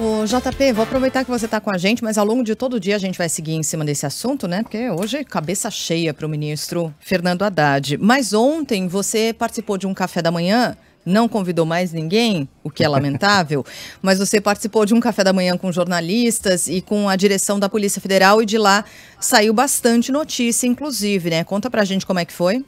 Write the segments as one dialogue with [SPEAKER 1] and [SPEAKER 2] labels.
[SPEAKER 1] O JP, vou aproveitar que você está com a gente, mas ao longo de todo o dia a gente vai seguir em cima desse assunto, né? Porque hoje é cabeça cheia para o ministro Fernando Haddad. Mas ontem você participou de um café da manhã, não convidou mais ninguém, o que é lamentável, mas você participou de um café da manhã com jornalistas e com a direção da Polícia Federal e de lá saiu bastante notícia, inclusive, né? Conta para a gente como é que foi.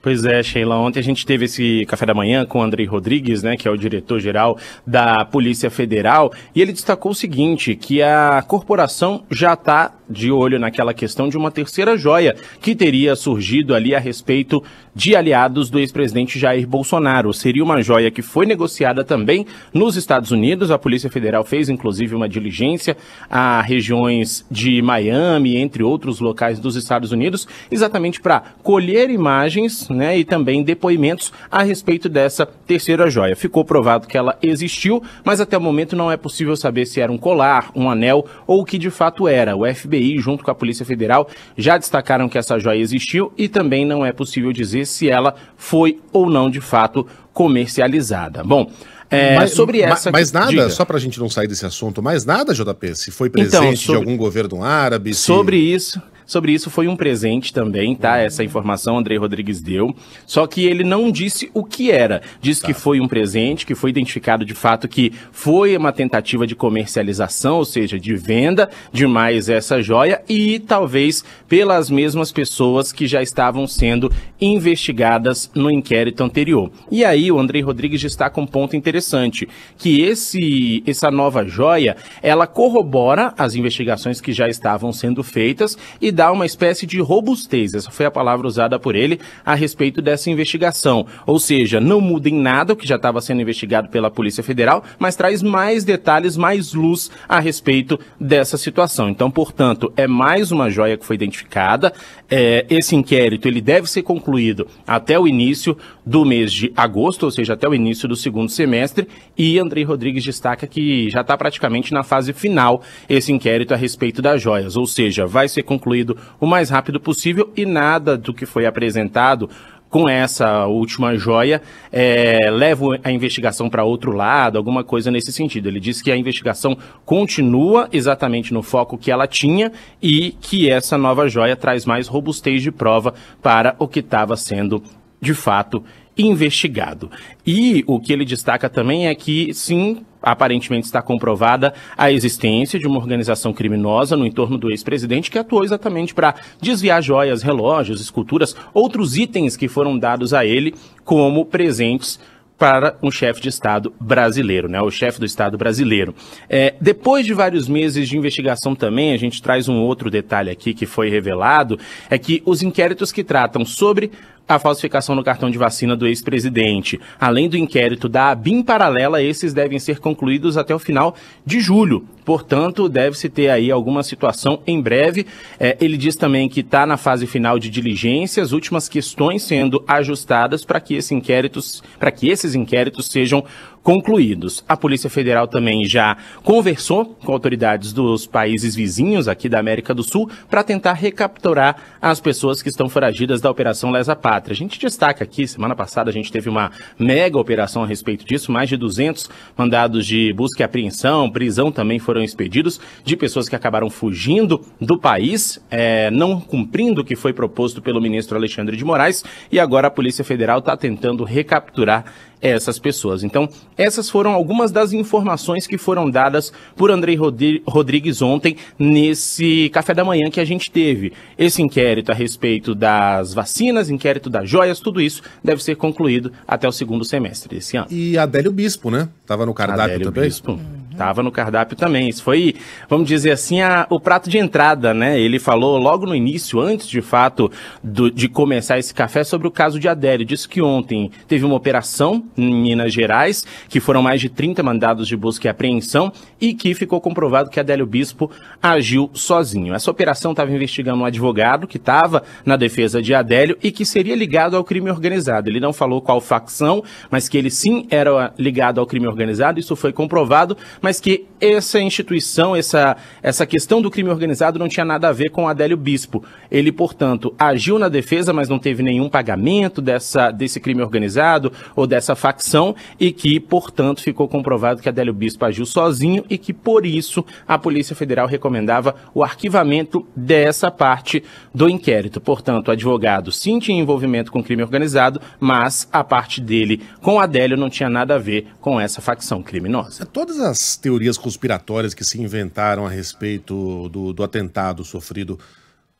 [SPEAKER 2] Pois é, Sheila. Ontem a gente teve esse café da manhã com o Andrei Rodrigues, né, que é o diretor-geral da Polícia Federal, e ele destacou o seguinte: que a corporação já está de olho naquela questão de uma terceira joia que teria surgido ali a respeito de aliados do ex-presidente Jair Bolsonaro. Seria uma joia que foi negociada também nos Estados Unidos. A Polícia Federal fez inclusive uma diligência a regiões de Miami, entre outros locais dos Estados Unidos, exatamente para colher imagens né, e também depoimentos a respeito dessa terceira joia. Ficou provado que ela existiu, mas até o momento não é possível saber se era um colar, um anel ou o que de fato era. O FBI FBI, junto com a Polícia Federal, já destacaram que essa joia existiu e também não é possível dizer se ela foi ou não de fato comercializada. Bom, é, mas, sobre essa. Mas, nada, diga. só
[SPEAKER 3] para a gente não sair desse assunto, mais nada, JP, se foi então, presente então, sobre, de algum governo árabe. Se...
[SPEAKER 2] Sobre isso sobre isso foi um presente também, tá? Uhum. Essa informação Andrei Rodrigues deu. Só que ele não disse o que era. Disse tá. que foi um presente, que foi identificado de fato que foi uma tentativa de comercialização, ou seja, de venda de mais essa joia e talvez pelas mesmas pessoas que já estavam sendo investigadas no inquérito anterior. E aí o Andrei Rodrigues destaca um ponto interessante, que esse essa nova joia, ela corrobora as investigações que já estavam sendo feitas e dá uma espécie de robustez, essa foi a palavra usada por ele a respeito dessa investigação. Ou seja, não muda em nada o que já estava sendo investigado pela Polícia Federal, mas traz mais detalhes, mais luz a respeito dessa situação. Então, portanto, é mais uma joia que foi identificada. É, esse inquérito ele deve ser concluído até o início do mês de agosto, ou seja, até o início do segundo semestre. E Andrei Rodrigues destaca que já está praticamente na fase final esse inquérito a respeito das joias, ou seja, vai ser concluído rápido, o mais rápido possível, e nada do que foi apresentado com essa última joia, é, leva a investigação para outro lado, alguma coisa nesse sentido. Ele diz que a investigação continua exatamente no foco que ela tinha e que essa nova joia traz mais robustez de prova para o que estava sendo de fato investigado. E o que ele destaca também é que, sim, aparentemente está comprovada a existência de uma organização criminosa no entorno do ex-presidente que atuou exatamente para desviar joias, relógios, esculturas, outros itens que foram dados a ele como presentes para o chefe de Estado brasileiro, né? O chefe do Estado brasileiro. É, depois de vários meses de investigação também, a gente traz um outro detalhe aqui que foi revelado, é que os inquéritos que tratam sobre a falsificação no cartão de vacina do ex-presidente. Além do inquérito da ABIN paralela, esses devem ser concluídos até o final de julho. Portanto, deve-se ter aí alguma situação em breve. É, ele diz também que está na fase final de diligências, últimas questões sendo ajustadas para que esse inquérito, para que esses esses inquéritos sejam concluídos. A Polícia Federal também já conversou com autoridades dos países vizinhos aqui da América do Sul para tentar recapturar as pessoas que estão foragidas da Operação Lesa Pátria. A gente destaca aqui, semana passada a gente teve uma mega operação a respeito disso, mais de 200 mandados de busca e apreensão, prisão também foram expedidos de pessoas que acabaram fugindo do país, é, não cumprindo o que foi proposto pelo ministro Alexandre de Moraes, e agora a Polícia Federal está tentando recapturar essas pessoas. Então, essas foram algumas das informações que foram dadas por Andrei Rodrigues ontem nesse café da manhã que a gente teve. Esse inquérito a respeito das vacinas, inquérito das joias, tudo isso deve ser concluído até o segundo semestre desse ano.
[SPEAKER 3] E Adélio Bispo, né? Estava no cardápio Adélio também.
[SPEAKER 2] Bispo estava no cardápio também. Isso foi, vamos dizer assim, a, o prato de entrada, né? Ele falou logo no início, antes de fato do, de começar esse café, sobre o caso de Adélio. Disse que ontem teve uma operação em Minas Gerais, que foram mais de 30 mandados de busca e apreensão e que ficou comprovado que Adélio Bispo agiu sozinho. Essa operação estava investigando um advogado que estava na defesa de Adélio e que seria ligado ao crime organizado. Ele não falou qual facção, mas que ele sim era ligado ao crime organizado. Isso foi comprovado, mas mas que essa instituição, essa, essa questão do crime organizado não tinha nada a ver com Adélio Bispo. Ele, portanto, agiu na defesa, mas não teve nenhum pagamento dessa, desse crime organizado ou dessa facção e que, portanto, ficou comprovado que Adélio Bispo agiu sozinho e que, por isso, a Polícia Federal recomendava o arquivamento dessa parte do inquérito. Portanto, o advogado sim tinha envolvimento com crime organizado,
[SPEAKER 3] mas a parte dele com Adélio não tinha nada a ver
[SPEAKER 2] com essa facção criminosa.
[SPEAKER 3] Todas as teorias conspiratórias que se inventaram a respeito do, do atentado sofrido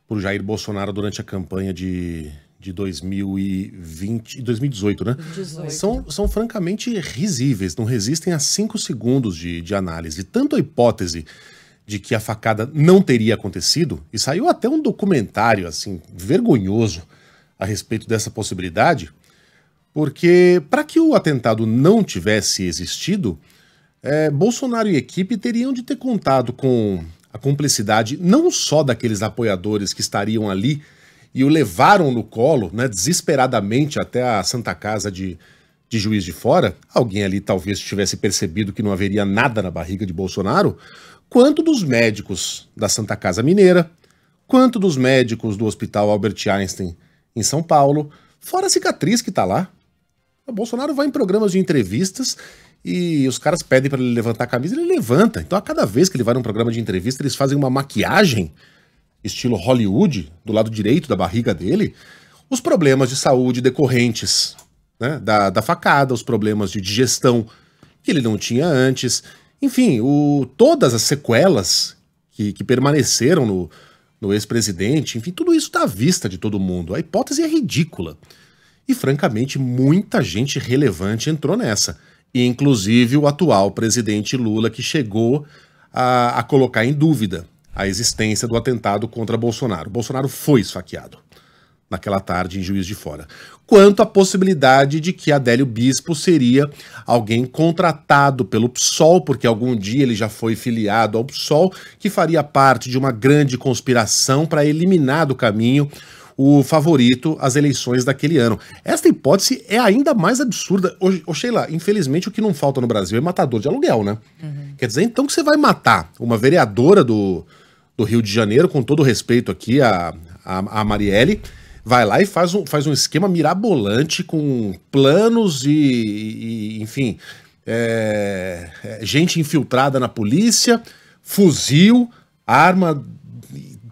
[SPEAKER 3] por Jair Bolsonaro durante a campanha de, de 2020, 2018, né? 18. São, são francamente risíveis, não resistem a cinco segundos de, de análise. Tanto a hipótese de que a facada não teria acontecido, e saiu até um documentário, assim, vergonhoso a respeito dessa possibilidade, porque para que o atentado não tivesse existido, é, Bolsonaro e equipe teriam de ter contado com a cumplicidade não só daqueles apoiadores que estariam ali e o levaram no colo, né, desesperadamente até a Santa Casa de, de Juiz de Fora, alguém ali talvez tivesse percebido que não haveria nada na barriga de Bolsonaro, quanto dos médicos da Santa Casa Mineira, quanto dos médicos do Hospital Albert Einstein em São Paulo, fora a cicatriz que está lá. O Bolsonaro vai em programas de entrevistas e os caras pedem para ele levantar a camisa, ele levanta. Então a cada vez que ele vai num programa de entrevista, eles fazem uma maquiagem estilo Hollywood do lado direito da barriga dele, os problemas de saúde decorrentes né, da, da facada, os problemas de digestão que ele não tinha antes, enfim, o, todas as sequelas que, que permaneceram no, no ex-presidente, enfim, tudo isso está à vista de todo mundo. A hipótese é ridícula. E, francamente, muita gente relevante entrou nessa e inclusive o atual presidente Lula, que chegou a, a colocar em dúvida a existência do atentado contra Bolsonaro. Bolsonaro foi esfaqueado naquela tarde em Juiz de Fora. Quanto à possibilidade de que Adélio Bispo seria alguém contratado pelo PSOL, porque algum dia ele já foi filiado ao PSOL, que faria parte de uma grande conspiração para eliminar do caminho o favorito às eleições daquele ano. Esta hipótese é ainda mais absurda. Ô, Sheila, infelizmente o que não falta no Brasil é matador de aluguel, né? Uhum. Quer dizer, então que você vai matar uma vereadora do, do Rio de Janeiro, com todo respeito aqui a, a, a Marielle, vai lá e faz um, faz um esquema mirabolante com planos e, e enfim, é, é, gente infiltrada na polícia, fuzil, arma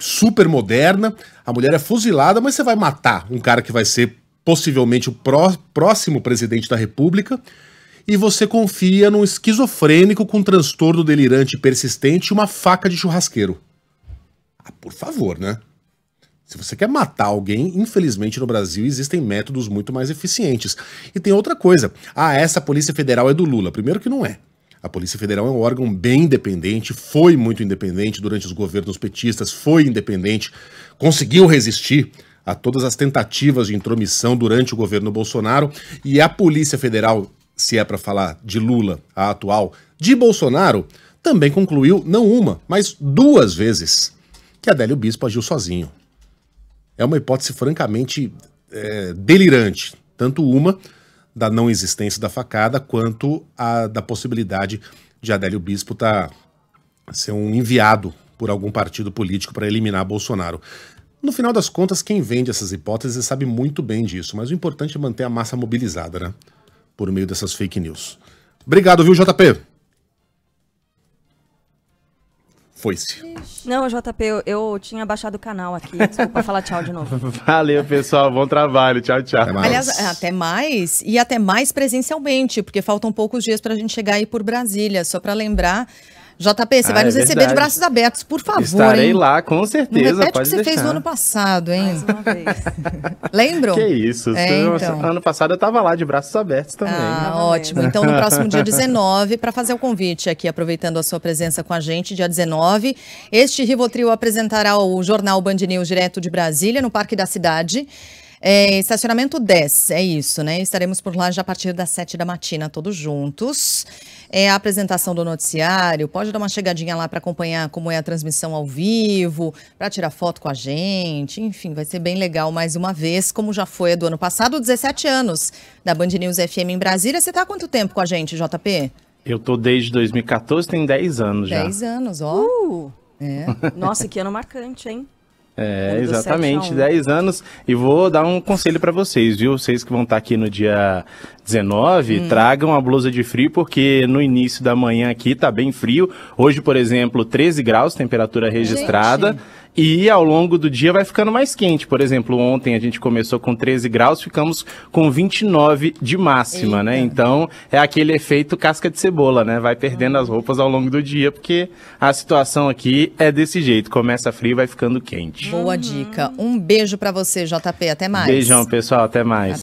[SPEAKER 3] super moderna, a mulher é fuzilada, mas você vai matar um cara que vai ser possivelmente o pró próximo presidente da República, e você confia num esquizofrênico com transtorno delirante persistente e uma faca de churrasqueiro. Ah, por favor, né? Se você quer matar alguém, infelizmente no Brasil existem métodos muito mais eficientes. E tem outra coisa. Ah, essa Polícia Federal é do Lula. Primeiro que não é. A Polícia Federal é um órgão bem independente, foi muito independente durante os governos petistas, foi independente, conseguiu resistir a todas as tentativas de intromissão durante o governo Bolsonaro e a Polícia Federal, se é para falar de Lula, a atual, de Bolsonaro, também concluiu não uma, mas duas vezes que Adélio Bispo agiu sozinho. É uma hipótese francamente é, delirante, tanto uma da não existência da facada, quanto a, da possibilidade de Adélio Bispo tá, ser um enviado por algum partido político para eliminar Bolsonaro. No final das contas, quem vende essas hipóteses sabe muito bem disso, mas o importante é manter a massa mobilizada, né? Por meio dessas fake news. Obrigado, viu, JP? Foi-se.
[SPEAKER 1] Não, JP, eu, eu, tinha baixado o canal aqui. Desculpa falar tchau de
[SPEAKER 3] novo. Valeu, pessoal. Bom trabalho. Tchau, tchau. Até Aliás,
[SPEAKER 1] até mais. E até mais presencialmente, porque faltam poucos dias para a gente chegar aí por Brasília. Só para lembrar, JP, você ah, vai nos é receber verdade. de braços abertos, por favor. Estarei hein? lá,
[SPEAKER 2] com certeza. Não repete o que você deixar. fez no ano
[SPEAKER 1] passado, hein? Mais uma vez. Lembram? Que isso. É, então.
[SPEAKER 2] Ano passado eu estava lá de braços abertos ah, também. Ah, ah ótimo. Então, no próximo dia
[SPEAKER 1] 19, para fazer o convite aqui, aproveitando a sua presença com a gente, dia 19, este Rivotril apresentará o jornal Band News direto de Brasília, no Parque da Cidade. É, estacionamento 10, é isso, né? Estaremos por lá já a partir das 7 da matina, todos juntos. É a apresentação do noticiário. Pode dar uma chegadinha lá para acompanhar como é a transmissão ao vivo, para tirar foto com a gente. Enfim, vai ser bem legal mais uma vez, como já foi do ano passado, 17 anos da Band News FM em Brasília. Você está há quanto tempo com a gente, JP?
[SPEAKER 2] Eu tô desde 2014, tem 10 anos 10 já. 10
[SPEAKER 1] anos, ó. Uh! É. Nossa, que ano marcante, hein?
[SPEAKER 2] É, exatamente, 10 anos. E vou dar um conselho para vocês, viu? Vocês que vão estar tá aqui no dia 19, hum. tragam a blusa de frio, porque no início da manhã aqui tá bem frio. Hoje, por exemplo, 13 graus, temperatura registrada. Gente e ao longo do dia vai ficando mais quente. Por exemplo, ontem a gente começou com 13 graus, ficamos com 29 de máxima, né? Eita. né? Então é aquele efeito casca de cebola, né? Vai perdendo as roupas ao longo do dia, porque a situação aqui é desse jeito. Começa frio e vai ficando quente.
[SPEAKER 1] Boa dica. Um beijo para você, JP. Até mais. Beijão,
[SPEAKER 2] pessoal. Até mais. Até